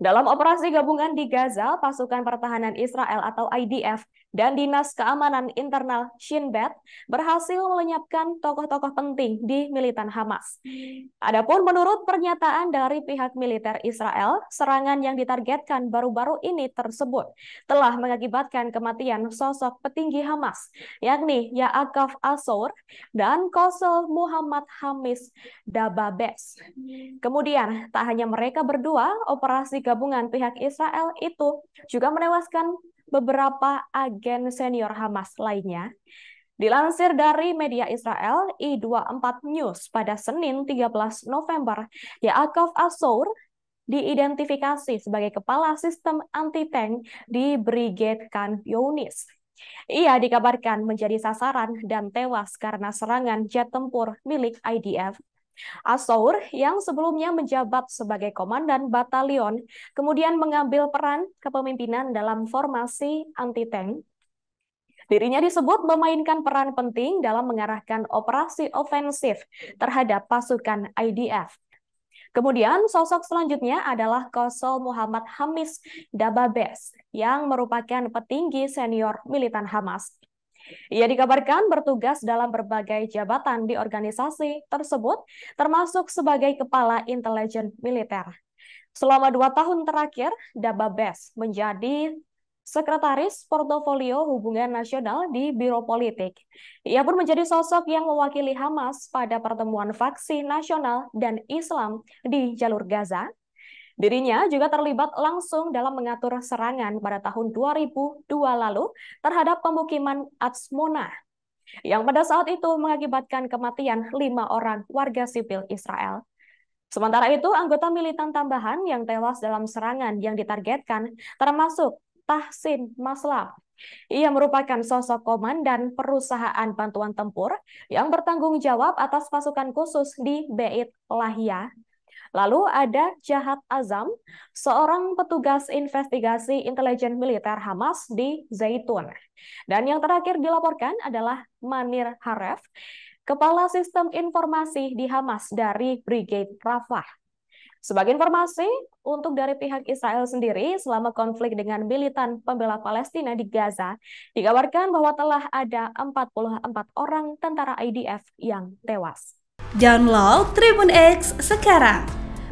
Dalam operasi gabungan di Gaza, pasukan pertahanan Israel atau IDF dan Dinas Keamanan Internal Shin Bet berhasil melenyapkan tokoh-tokoh penting di militan Hamas. Adapun menurut pernyataan dari pihak militer Israel, serangan yang ditargetkan baru-baru ini tersebut telah mengakibatkan kematian sosok petinggi Hamas, yakni Yaakov Asor dan Kosel Muhammad Hamis Dababes. Kemudian, tak hanya mereka berdua, operasi gabungan pihak Israel itu juga menewaskan beberapa agen senior Hamas lainnya. Dilansir dari media Israel I24 News pada Senin 13 November, Yaakov Asour diidentifikasi sebagai kepala sistem anti-tank di Brigade Khan Yunis. Ia dikabarkan menjadi sasaran dan tewas karena serangan jet tempur milik IDF Asaur yang sebelumnya menjabat sebagai komandan batalion, kemudian mengambil peran kepemimpinan dalam formasi anti-tank. Dirinya disebut memainkan peran penting dalam mengarahkan operasi ofensif terhadap pasukan IDF. Kemudian sosok selanjutnya adalah Kosol Muhammad Hamis Dababes yang merupakan petinggi senior militan Hamas. Ia dikabarkan bertugas dalam berbagai jabatan di organisasi tersebut, termasuk sebagai Kepala Intelijen Militer. Selama dua tahun terakhir, Dababes menjadi Sekretaris Portofolio Hubungan Nasional di Biro Politik. Ia pun menjadi sosok yang mewakili Hamas pada pertemuan faksi nasional dan Islam di jalur Gaza Dirinya juga terlibat langsung dalam mengatur serangan pada tahun 2002 lalu terhadap pemukiman Atsmona yang pada saat itu mengakibatkan kematian lima orang warga sipil Israel. Sementara itu, anggota militan tambahan yang tewas dalam serangan yang ditargetkan termasuk Tahsin Maslam. Ia merupakan sosok komandan perusahaan bantuan tempur yang bertanggung jawab atas pasukan khusus di Beit Lahia Lalu ada Jahat Azam, seorang petugas investigasi intelijen militer Hamas di Zaitun. Dan yang terakhir dilaporkan adalah Manir Haref, Kepala Sistem Informasi di Hamas dari Brigade Rafah. Sebagai informasi, untuk dari pihak Israel sendiri, selama konflik dengan militan pembela Palestina di Gaza, dikabarkan bahwa telah ada 44 orang tentara IDF yang tewas. Download Tribun X sekarang